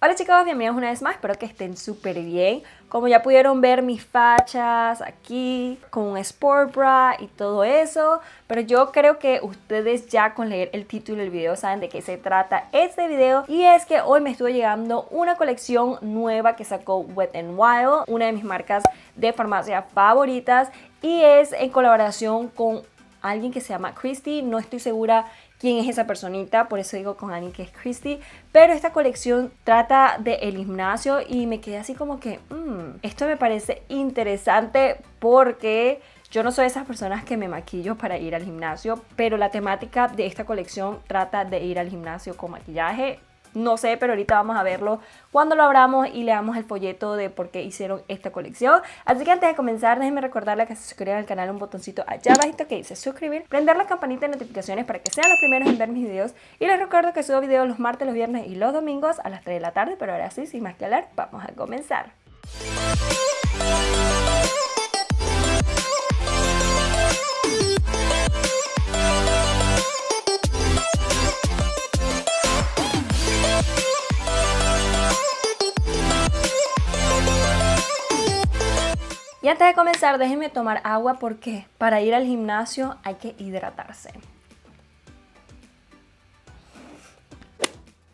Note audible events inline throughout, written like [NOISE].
Hola chicos, bienvenidos una vez más, espero que estén súper bien. Como ya pudieron ver mis fachas aquí con sport bra y todo eso, pero yo creo que ustedes ya con leer el título del video saben de qué se trata este video y es que hoy me estuvo llegando una colección nueva que sacó Wet n Wild, una de mis marcas de farmacia favoritas y es en colaboración con alguien que se llama Christy, no estoy segura quién es esa personita, por eso digo con Annie que es Christy, pero esta colección trata de el gimnasio y me quedé así como que, mmm, esto me parece interesante porque... Yo no soy de esas personas que me maquillo para ir al gimnasio, pero la temática de esta colección trata de ir al gimnasio con maquillaje, no sé, pero ahorita vamos a verlo cuando lo abramos y leamos el folleto de por qué hicieron esta colección. Así que antes de comenzar, déjenme recordarles que se suscriban al canal, un botoncito allá abajito que dice suscribir, prender la campanita de notificaciones para que sean los primeros en ver mis videos. Y les recuerdo que subo videos los martes, los viernes y los domingos a las 3 de la tarde, pero ahora sí, sin más que hablar, vamos a comenzar. antes de comenzar, déjenme tomar agua porque para ir al gimnasio hay que hidratarse.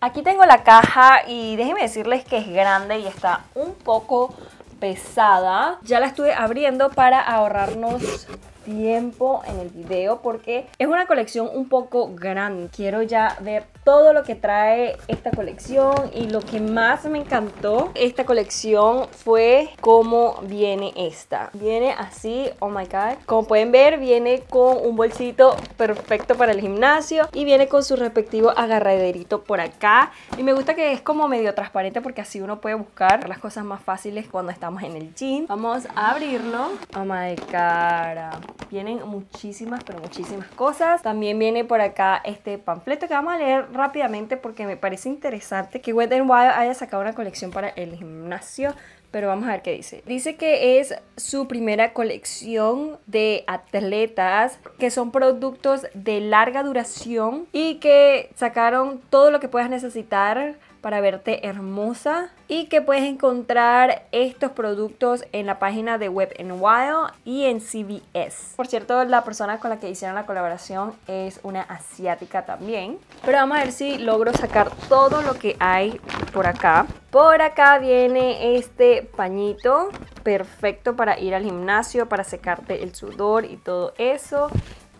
Aquí tengo la caja y déjenme decirles que es grande y está un poco pesada. Ya la estuve abriendo para ahorrarnos tiempo en el video porque es una colección un poco grande. Quiero ya ver todo lo que trae esta colección y lo que más me encantó esta colección fue cómo viene esta. Viene así, oh my god. Como pueden ver, viene con un bolsito perfecto para el gimnasio y viene con su respectivo agarraderito por acá. Y me gusta que es como medio transparente porque así uno puede buscar las cosas más fáciles cuando estamos en el gym. Vamos a abrirlo. Oh my god. Vienen muchísimas, pero muchísimas cosas. También viene por acá este panfleto que vamos a leer rápidamente porque me parece interesante que Wet Wild haya sacado una colección para el gimnasio, pero vamos a ver qué dice. Dice que es su primera colección de atletas, que son productos de larga duración y que sacaron todo lo que puedas necesitar para verte hermosa y que puedes encontrar estos productos en la página de Web en Wild y en CVS. Por cierto, la persona con la que hicieron la colaboración es una asiática también. Pero vamos a ver si logro sacar todo lo que hay por acá. Por acá viene este pañito perfecto para ir al gimnasio, para secarte el sudor y todo eso.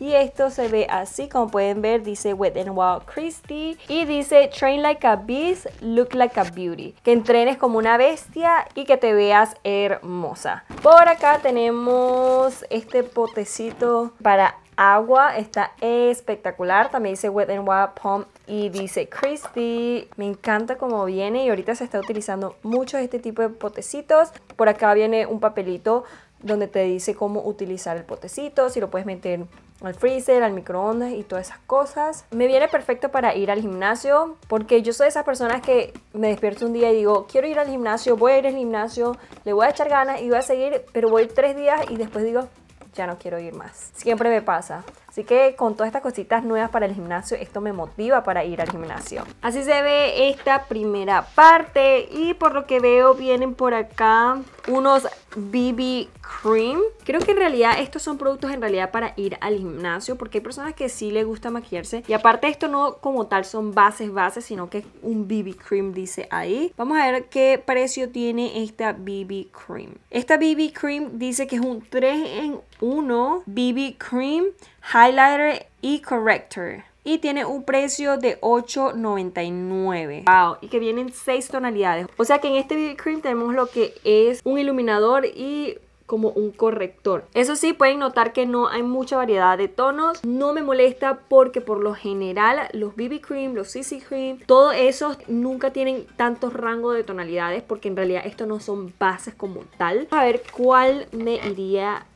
Y esto se ve así, como pueden ver, dice Wet and Wild Christie y dice Train like a beast, look like a beauty. Que entrenes como una bestia y que te veas hermosa. Por acá tenemos este potecito para agua está espectacular. También dice Wet and Wild Pump y dice Christy. Me encanta cómo viene y ahorita se está utilizando mucho este tipo de potecitos. Por acá viene un papelito donde te dice cómo utilizar el potecito, si lo puedes meter al freezer, al microondas y todas esas cosas. Me viene perfecto para ir al gimnasio porque yo soy de esas personas que me despierto un día y digo, quiero ir al gimnasio, voy a ir al gimnasio, le voy a echar ganas y voy a seguir, pero voy tres días y después digo, ya no quiero ir más. Siempre me pasa. Así que con todas estas cositas nuevas para el gimnasio, esto me motiva para ir al gimnasio. Así se ve esta primera parte y por lo que veo vienen por acá unos BB Cream. Creo que en realidad estos son productos en realidad para ir al gimnasio porque hay personas que sí les gusta maquillarse y aparte esto no como tal son bases bases sino que es un BB Cream dice ahí. Vamos a ver qué precio tiene esta BB Cream. Esta BB Cream dice que es un 3 en 1 BB Cream highlighter y corrector. Y tiene un precio de $8.99. Wow, y que vienen 6 tonalidades. O sea que en este BB Cream tenemos lo que es un iluminador y como un corrector. Eso sí, pueden notar que no hay mucha variedad de tonos. No me molesta porque por lo general los BB Cream, los CC Cream, todos esos nunca tienen tantos rango de tonalidades porque en realidad estos no son bases como tal. A ver cuál me iría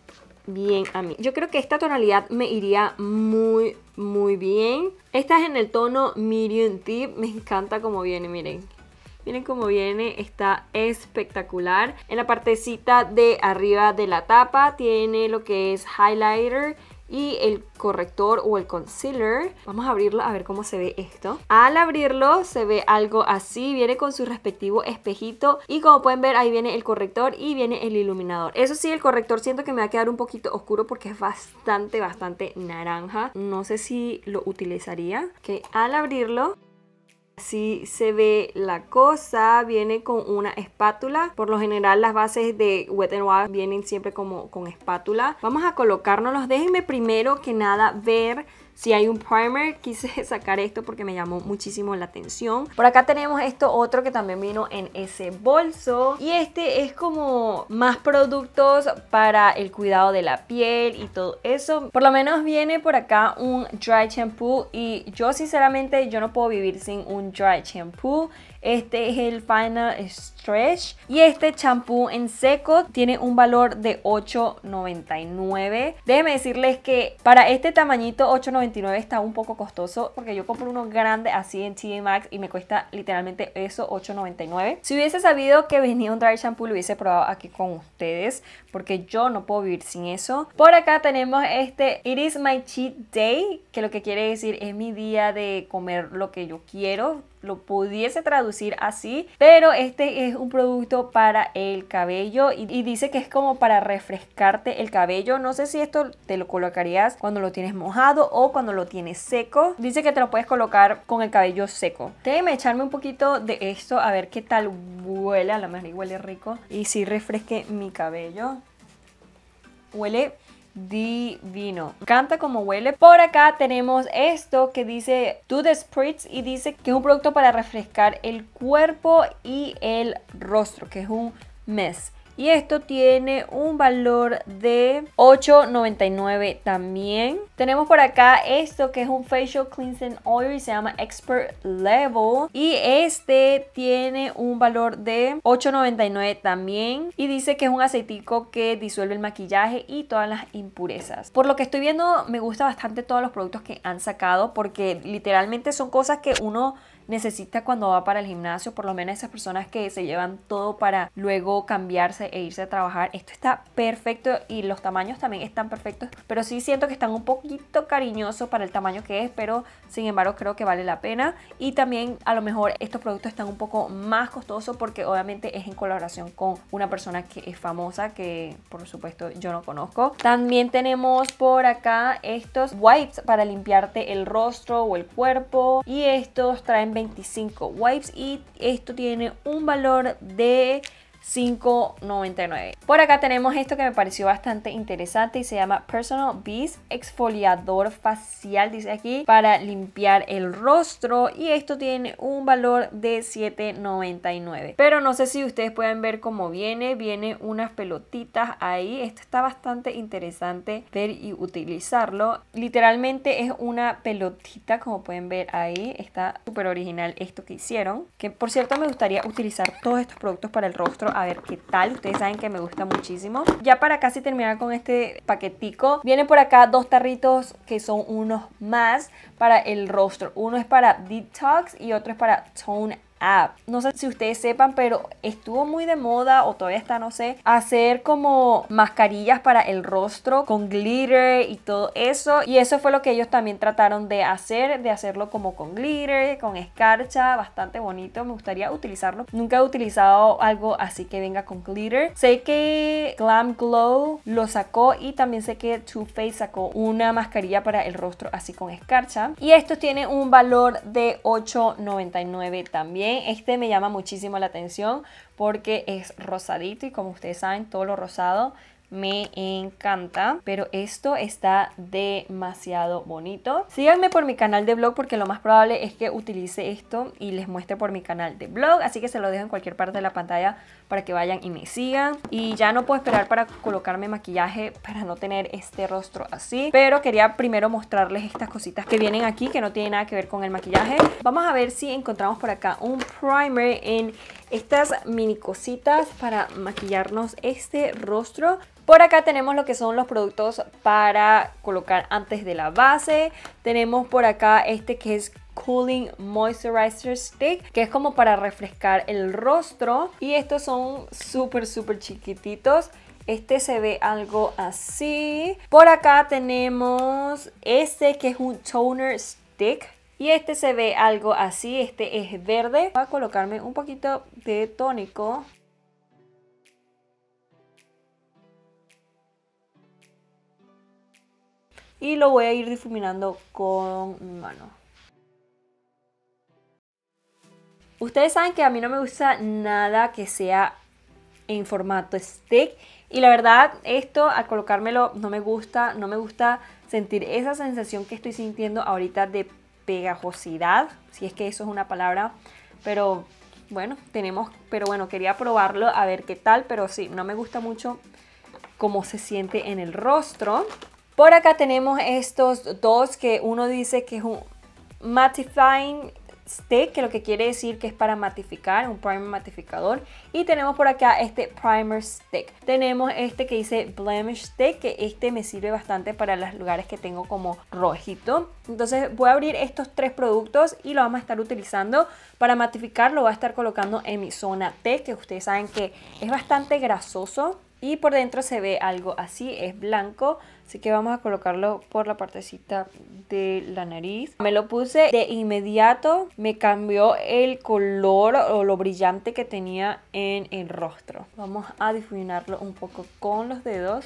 bien a mí. Yo creo que esta tonalidad me iría muy, muy bien. Esta es en el tono Medium tip Me encanta cómo viene, miren. Miren cómo viene, está espectacular. En la partecita de arriba de la tapa tiene lo que es highlighter y el corrector o el concealer. Vamos a abrirlo a ver cómo se ve esto. Al abrirlo se ve algo así, viene con su respectivo espejito y como pueden ver ahí viene el corrector y viene el iluminador. Eso sí, el corrector siento que me va a quedar un poquito oscuro porque es bastante, bastante naranja. No sé si lo utilizaría. Que al abrirlo Así se ve la cosa, viene con una espátula. Por lo general las bases de Wet n Wild vienen siempre como con espátula. Vamos a colocárnoslos. Déjenme primero que nada ver si hay un primer, [LAUGHS] quise sacar esto porque me llamó muchísimo la atención. Por acá tenemos esto otro que también vino en ese bolso. Y este es como más productos para el cuidado de la piel y todo eso. Por lo menos viene por acá un dry shampoo y yo sinceramente yo no puedo vivir sin un dry shampoo. Este es el Final y este champú en seco tiene un valor de $8.99. Déjenme decirles que para este tamañito $8.99 está un poco costoso porque yo compro uno grande así en TJ Max y me cuesta literalmente eso $8.99. Si hubiese sabido que venía un dry shampoo lo hubiese probado aquí con ustedes porque yo no puedo vivir sin eso. Por acá tenemos este It is my cheat day que lo que quiere decir es mi día de comer lo que yo quiero lo pudiese traducir así, pero este es un producto para el cabello y, dice que es como para refrescarte el cabello. No sé si esto te lo colocarías cuando lo tienes mojado o cuando lo tienes seco. Dice que te lo puedes colocar con el cabello seco. Déjeme echarme un poquito de esto a ver qué tal huele. A lo mejor huele rico y si refresque mi cabello. Huele divino. Canta como huele. Por acá tenemos esto que dice To the Spritz y dice que es un producto para refrescar el cuerpo y el rostro, que es un mes y esto tiene un valor de 8.99 también. Tenemos por acá esto que es un facial cleansing oil y se llama expert level y este tiene un valor de 8.99 también y dice que es un aceitico que disuelve el maquillaje y todas las impurezas. Por lo que estoy viendo me gusta bastante todos los productos que han sacado porque literalmente son cosas que uno necesita cuando va para el gimnasio, por lo menos esas personas que se llevan todo para luego cambiarse e irse a trabajar. Esto está perfecto y los tamaños también están perfectos, pero sí siento que están un poquito cariñosos para el tamaño que es, pero sin embargo creo que vale la pena. Y también a lo mejor estos productos están un poco más costosos porque obviamente es en colaboración con una persona que es famosa, que por supuesto yo no conozco. También tenemos por acá estos wipes para limpiarte el rostro o el cuerpo y estos traen 25 wipes y esto tiene un valor de $5.99. Por acá tenemos esto que me pareció bastante interesante y se llama Personal Beast Exfoliador Facial, dice aquí, para limpiar el rostro y esto tiene un valor de $7.99. Pero no sé si ustedes pueden ver cómo viene, viene unas pelotitas ahí, esto está bastante interesante ver y utilizarlo. Literalmente es una pelotita, como pueden ver ahí, está súper original esto que hicieron. Que por cierto me gustaría utilizar todos estos productos para el rostro a ver qué tal. Ustedes saben que me gusta muchísimo. Ya para casi terminar con este paquetico, vienen por acá dos tarritos que son unos más para el rostro. Uno es para detox y otro es para tone no sé si ustedes sepan, pero estuvo muy de moda o todavía está, no sé, hacer como mascarillas para el rostro con glitter y todo eso. Y eso fue lo que ellos también trataron de hacer, de hacerlo como con glitter, con escarcha, bastante bonito. Me gustaría utilizarlo. Nunca he utilizado algo así que venga con glitter. Sé que Glam Glow lo sacó y también sé que Too Faced sacó una mascarilla para el rostro así con escarcha. Y esto tiene un valor de $8.99 también este me llama muchísimo la atención porque es rosadito y como ustedes saben, todo lo rosado me encanta pero esto está demasiado bonito síganme por mi canal de blog porque lo más probable es que utilice esto y les muestre por mi canal de blog así que se lo dejo en cualquier parte de la pantalla para que vayan y me sigan y ya no puedo esperar para colocarme maquillaje para no tener este rostro así pero quería primero mostrarles estas cositas que vienen aquí que no tienen nada que ver con el maquillaje vamos a ver si encontramos por acá un primer en estas mini cositas para maquillarnos este rostro. Por acá tenemos lo que son los productos para colocar antes de la base. Tenemos por acá este que es Cooling Moisturizer Stick, que es como para refrescar el rostro. Y estos son súper, súper chiquititos. Este se ve algo así. Por acá tenemos este que es un toner stick y este se ve algo así, este es verde. Voy a colocarme un poquito de tónico. Y lo voy a ir difuminando con mi mano. Ustedes saben que a mí no me gusta nada que sea en formato stick. Y la verdad, esto al colocármelo no me gusta, no me gusta sentir esa sensación que estoy sintiendo ahorita de pegajosidad, si es que eso es una palabra, pero bueno, tenemos, pero bueno, quería probarlo a ver qué tal, pero sí, no me gusta mucho cómo se siente en el rostro. Por acá tenemos estos dos que uno dice que es un mattifying Stick, que lo que quiere decir que es para matificar, un primer matificador. Y tenemos por acá este Primer Stick. Tenemos este que dice Blemish Stick, que este me sirve bastante para los lugares que tengo como rojito. Entonces voy a abrir estos tres productos y lo vamos a estar utilizando para matificar. Lo voy a estar colocando en mi zona T, que ustedes saben que es bastante grasoso y por dentro se ve algo así, es blanco, así que vamos a colocarlo por la partecita de la nariz. Me lo puse de inmediato, me cambió el color o lo brillante que tenía en el rostro. Vamos a difuminarlo un poco con los dedos.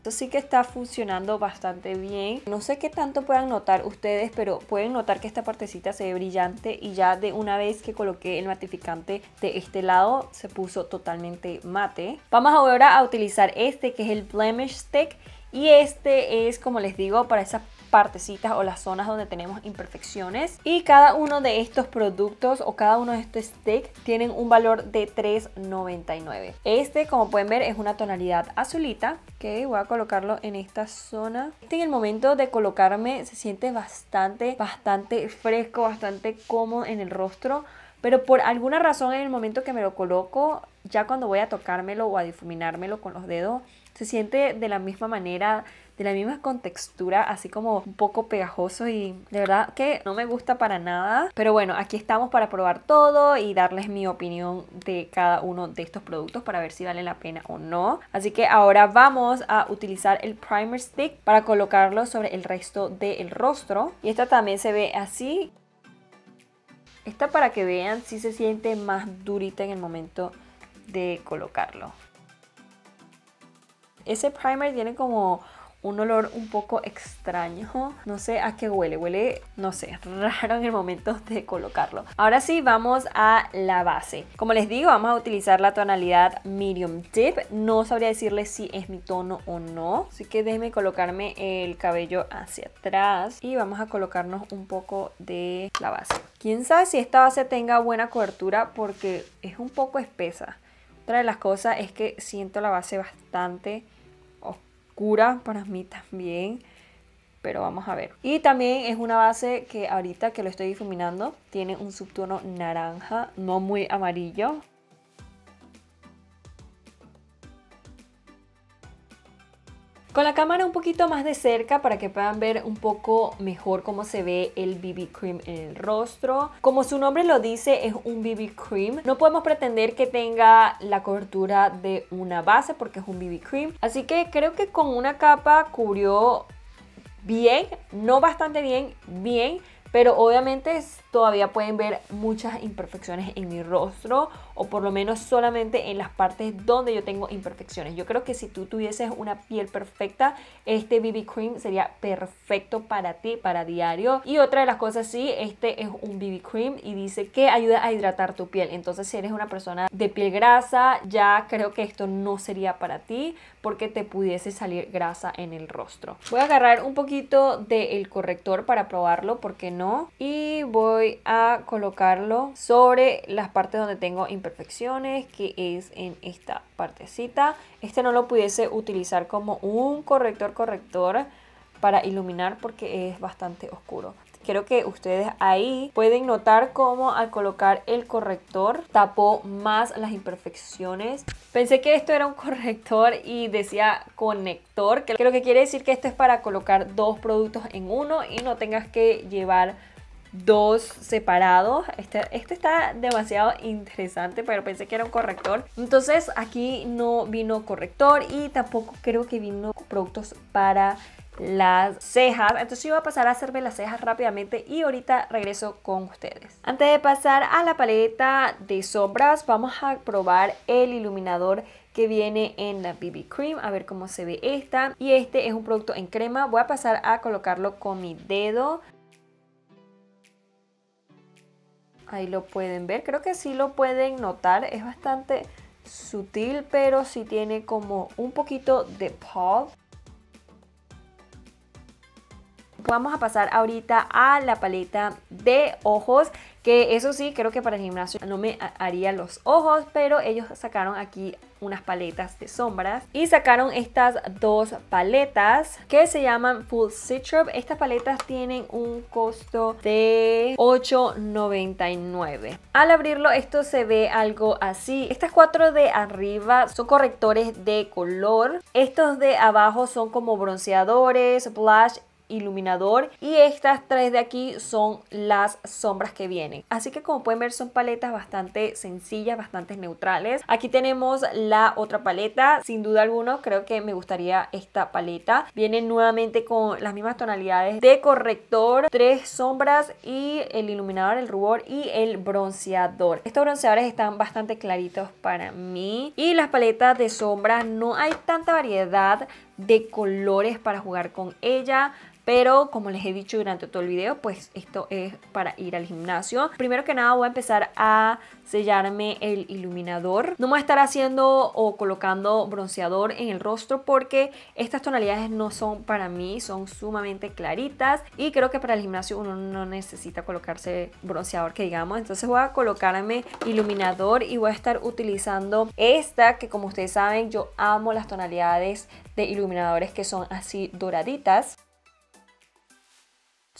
Esto sí que está funcionando bastante bien. No sé qué tanto puedan notar ustedes, pero pueden notar que esta partecita se ve brillante y ya de una vez que coloqué el matificante de este lado se puso totalmente mate. Vamos ahora a utilizar este que es el Blemish Stick y este es, como les digo, para esa partecitas o las zonas donde tenemos imperfecciones. Y cada uno de estos productos o cada uno de estos sticks tienen un valor de $3.99. Este, como pueden ver, es una tonalidad azulita. que voy a colocarlo en esta zona. Este en el momento de colocarme se siente bastante, bastante fresco, bastante cómodo en el rostro. Pero por alguna razón en el momento que me lo coloco, ya cuando voy a tocármelo o a difuminármelo con los dedos, se siente de la misma manera de la misma contextura, así como un poco pegajoso y de verdad que no me gusta para nada. Pero bueno, aquí estamos para probar todo y darles mi opinión de cada uno de estos productos para ver si vale la pena o no. Así que ahora vamos a utilizar el primer stick para colocarlo sobre el resto del rostro. Y esta también se ve así. Esta para que vean si se siente más durita en el momento de colocarlo. Ese primer tiene como un olor un poco extraño. [LAUGHS] No sé a qué huele, huele, no sé, [LAUGHS] raro en el momento de colocarlo. Ahora sí, vamos a la base. Como les digo, vamos a utilizar la tonalidad Medium Tip. No sabría decirles si es mi tono o no, así que déjenme colocarme el cabello hacia atrás y vamos a colocarnos un poco de la base. Quién sabe si esta base tenga buena cobertura porque es un poco espesa. Otra de las cosas es que siento la base bastante para mí también. Pero vamos a ver. Y también es una base que ahorita que lo estoy difuminando tiene un subtono naranja, no muy amarillo. Con la cámara un poquito más de cerca para que puedan ver un poco mejor cómo se ve el BB Cream en el rostro. Como su nombre lo dice, es un BB Cream. No podemos pretender que tenga la cobertura de una base porque es un BB Cream. Así que creo que con una capa cubrió bien, no bastante bien, bien. Pero obviamente es todavía pueden ver muchas imperfecciones en mi rostro o por lo menos solamente en las partes donde yo tengo imperfecciones. Yo creo que si tú tuvieses una piel perfecta, este BB Cream sería perfecto para ti, para diario. Y otra de las cosas, sí, este es un BB Cream y dice que ayuda a hidratar tu piel. Entonces si eres una persona de piel grasa, ya creo que esto no sería para ti porque te pudiese salir grasa en el rostro. Voy a agarrar un poquito del corrector para probarlo, porque no? Y voy a colocarlo sobre las partes donde tengo imperfecciones, que es en esta partecita. Este no lo pudiese utilizar como un corrector corrector para iluminar porque es bastante oscuro. Creo que ustedes ahí pueden notar cómo al colocar el corrector tapó más las imperfecciones. Pensé que esto era un corrector y decía conector, que creo que quiere decir que esto es para colocar dos productos en uno y no tengas que llevar dos separados. Este, este está demasiado interesante, pero pensé que era un corrector. Entonces aquí no vino corrector y tampoco creo que vino productos para las cejas. Entonces yo voy a pasar a hacerme las cejas rápidamente y ahorita regreso con ustedes. Antes de pasar a la paleta de sombras, vamos a probar el iluminador que viene en la BB Cream, a ver cómo se ve esta. Y este es un producto en crema, voy a pasar a colocarlo con mi dedo. Ahí lo pueden ver, creo que sí lo pueden notar, es bastante sutil, pero sí tiene como un poquito de pop Vamos a pasar ahorita a la paleta de ojos, que eso sí, creo que para el gimnasio no me haría los ojos, pero ellos sacaron aquí unas paletas de sombras y sacaron estas dos paletas que se llaman Full Citrop. Estas paletas tienen un costo de $8.99. Al abrirlo esto se ve algo así. Estas cuatro de arriba son correctores de color. Estos de abajo son como bronceadores, blush iluminador y estas tres de aquí son las sombras que vienen así que como pueden ver son paletas bastante sencillas bastante neutrales aquí tenemos la otra paleta sin duda alguna creo que me gustaría esta paleta vienen nuevamente con las mismas tonalidades de corrector tres sombras y el iluminador el rubor y el bronceador estos bronceadores están bastante claritos para mí y las paletas de sombras no hay tanta variedad de colores para jugar con ella pero como les he dicho durante todo el video, pues esto es para ir al gimnasio. Primero que nada voy a empezar a sellarme el iluminador. No voy a estar haciendo o colocando bronceador en el rostro porque estas tonalidades no son para mí, son sumamente claritas y creo que para el gimnasio uno no necesita colocarse bronceador que digamos. Entonces voy a colocarme iluminador y voy a estar utilizando esta que como ustedes saben yo amo las tonalidades de iluminadores que son así doraditas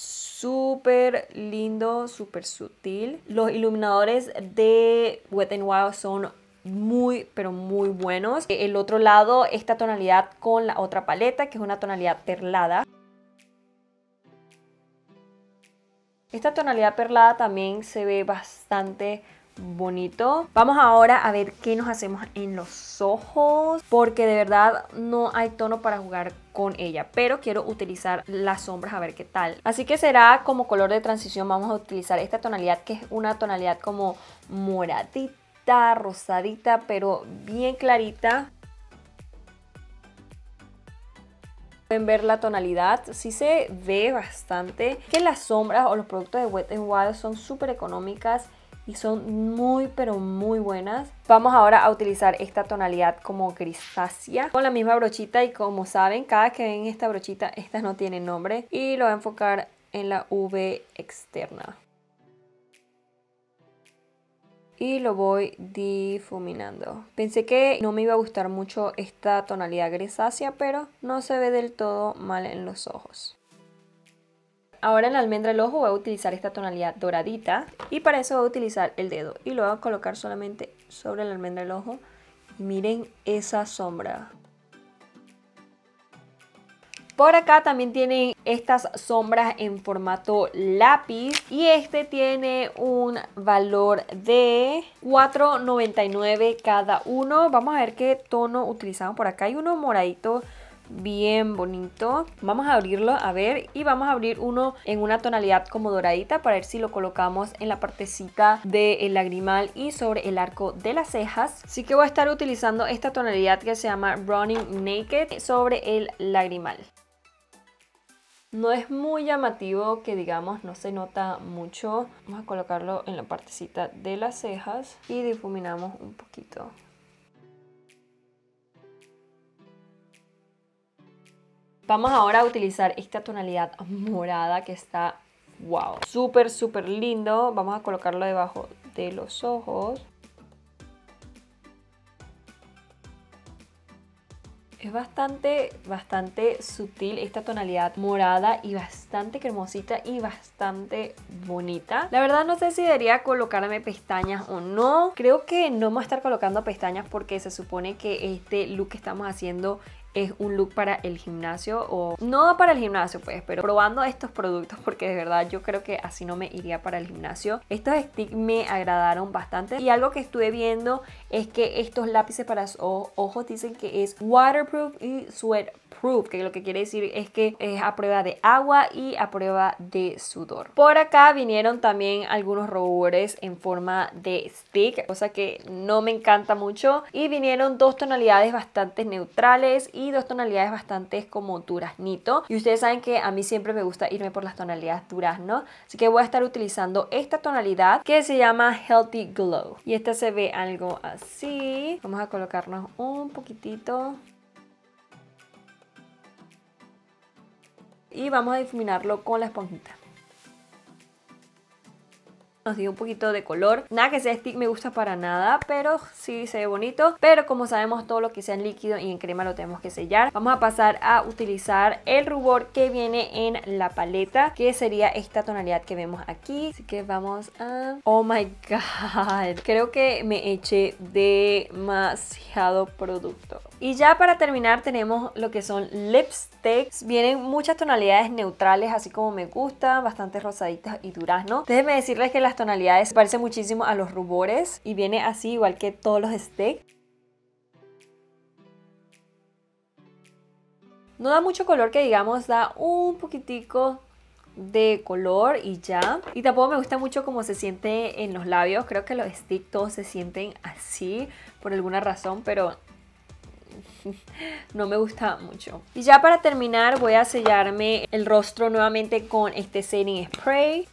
súper lindo, súper sutil. Los iluminadores de Wet n Wild son muy pero muy buenos. El otro lado, esta tonalidad con la otra paleta que es una tonalidad perlada. Esta tonalidad perlada también se ve bastante bonito. Vamos ahora a ver qué nos hacemos en los ojos, porque de verdad no hay tono para jugar con ella, pero quiero utilizar las sombras a ver qué tal. Así que será como color de transición, vamos a utilizar esta tonalidad que es una tonalidad como moradita, rosadita, pero bien clarita. Pueden ver la tonalidad, sí se ve bastante que las sombras o los productos de Wet n Wild son súper económicas son muy pero muy buenas. Vamos ahora a utilizar esta tonalidad como grisácea con la misma brochita y como saben cada que ven esta brochita esta no tiene nombre y lo voy a enfocar en la V externa. Y lo voy difuminando. Pensé que no me iba a gustar mucho esta tonalidad grisácea, pero no se ve del todo mal en los ojos. Ahora en la almendra del ojo voy a utilizar esta tonalidad doradita y para eso voy a utilizar el dedo y lo voy a colocar solamente sobre la almendra del ojo. miren esa sombra. Por acá también tienen estas sombras en formato lápiz y este tiene un valor de 4.99 cada uno. Vamos a ver qué tono utilizamos por acá. Hay uno moradito bien bonito. Vamos a abrirlo a ver y vamos a abrir uno en una tonalidad como doradita para ver si lo colocamos en la partecita del lagrimal y sobre el arco de las cejas. Así que voy a estar utilizando esta tonalidad que se llama Running Naked sobre el lagrimal. No es muy llamativo que digamos, no se nota mucho. Vamos a colocarlo en la partecita de las cejas y difuminamos un poquito. Vamos ahora a utilizar esta tonalidad morada que está wow, súper, súper lindo. Vamos a colocarlo debajo de los ojos. Es bastante, bastante sutil esta tonalidad morada y bastante cremosita y bastante bonita. La verdad no sé si debería colocarme pestañas o no. Creo que no me voy a estar colocando pestañas porque se supone que este look que estamos haciendo es un look para el gimnasio o no para el gimnasio pues, pero probando estos productos porque de verdad yo creo que así no me iría para el gimnasio. Estos stick me agradaron bastante y algo que estuve viendo es que estos lápices para ojos dicen que es waterproof y sweat que lo que quiere decir es que es a prueba de agua y a prueba de sudor. Por acá vinieron también algunos robores en forma de stick, cosa que no me encanta mucho. Y vinieron dos tonalidades bastante neutrales y dos tonalidades bastante como duraznito. Y ustedes saben que a mí siempre me gusta irme por las tonalidades durazno, así que voy a estar utilizando esta tonalidad que se llama Healthy Glow. Y esta se ve algo así. Vamos a colocarnos un poquitito y vamos a difuminarlo con la esponjita nos dio un poquito de color. Nada que sea stick me gusta para nada, pero sí se ve bonito. Pero como sabemos, todo lo que sea en líquido y en crema lo tenemos que sellar. Vamos a pasar a utilizar el rubor que viene en la paleta, que sería esta tonalidad que vemos aquí. Así que vamos a... ¡Oh my God! Creo que me eché demasiado producto. Y ya para terminar tenemos lo que son lipsticks. Vienen muchas tonalidades neutrales, así como me gusta, bastante rosaditas y durazno. Déjenme decirles que las tonalidades parecen muchísimo a los rubores y viene así igual que todos los sticks. No da mucho color que digamos, da un poquitico de color y ya. Y tampoco me gusta mucho cómo se siente en los labios. Creo que los sticks todos se sienten así por alguna razón, pero [LAUGHS] no me gusta mucho. Y ya para terminar voy a sellarme el rostro nuevamente con este setting spray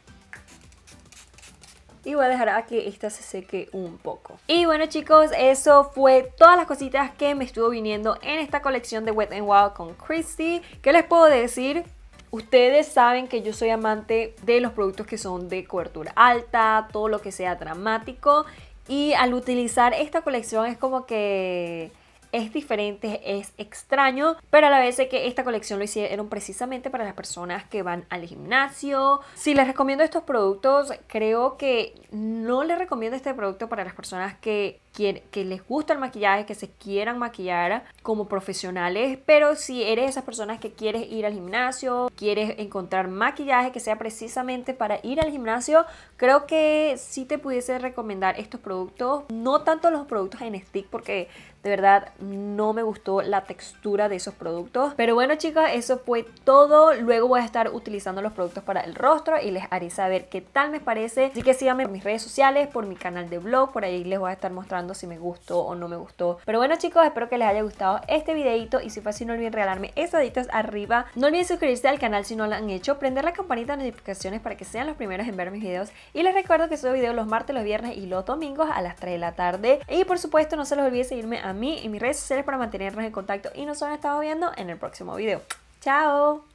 y voy a dejar a que esta se seque un poco. Y bueno chicos, eso fue todas las cositas que me estuvo viniendo en esta colección de Wet n Wild con Christy. ¿Qué les puedo decir? Ustedes saben que yo soy amante de los productos que son de cobertura alta, todo lo que sea dramático. Y al utilizar esta colección es como que es diferente, es extraño, pero a la vez sé que esta colección lo hicieron precisamente para las personas que van al gimnasio. Si les recomiendo estos productos, creo que no les recomiendo este producto para las personas que, que les gusta el maquillaje, que se quieran maquillar como profesionales, pero si eres esas personas que quieres ir al gimnasio, quieres encontrar maquillaje que sea precisamente para ir al gimnasio, creo que sí te pudiese recomendar estos productos, no tanto los productos en stick porque de verdad, no me gustó la textura de esos productos. Pero bueno, chicos eso fue todo. Luego voy a estar utilizando los productos para el rostro y les haré saber qué tal me parece. Así que síganme en mis redes sociales, por mi canal de blog. Por ahí les voy a estar mostrando si me gustó o no me gustó. Pero bueno, chicos, espero que les haya gustado este videito. Y si fue así, no olviden regalarme esas deditos arriba. No olviden suscribirse al canal si no lo han hecho. Prender la campanita de notificaciones para que sean los primeros en ver mis videos. Y les recuerdo que subo videos los martes, los viernes y los domingos a las 3 de la tarde. Y por supuesto, no se les olvide seguirme a mí y mis redes sociales para mantenernos en contacto y nos han estado viendo en el próximo video. ¡Chao!